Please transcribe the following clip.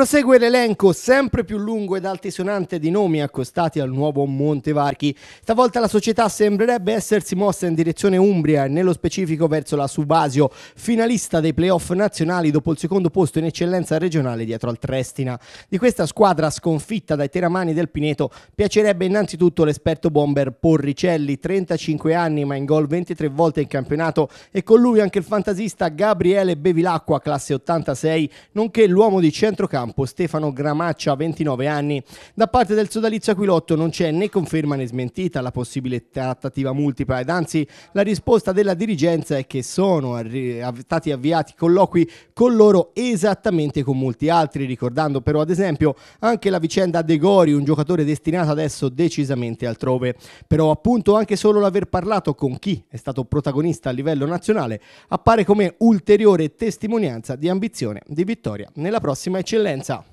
Prosegue l'elenco sempre più lungo ed altisonante di nomi accostati al nuovo Montevarchi. Stavolta la società sembrerebbe essersi mossa in direzione Umbria nello specifico verso la Subasio, finalista dei playoff nazionali dopo il secondo posto in eccellenza regionale dietro al Trestina. Di questa squadra sconfitta dai teramani del Pineto piacerebbe innanzitutto l'esperto bomber Porricelli, 35 anni ma in gol 23 volte in campionato e con lui anche il fantasista Gabriele Bevilacqua, classe 86, nonché l'uomo di centrocampo campo Stefano Gramaccia, 29 anni. Da parte del sodalizio Aquilotto non c'è né conferma né smentita la possibile trattativa multipla ed anzi la risposta della dirigenza è che sono arri- stati avviati colloqui con loro esattamente con molti altri, ricordando però ad esempio anche la vicenda De Gori, un giocatore destinato adesso decisamente altrove. Però appunto anche solo l'aver parlato con chi è stato protagonista a livello nazionale appare come ulteriore testimonianza di ambizione di vittoria nella prossima eccellenza violenza.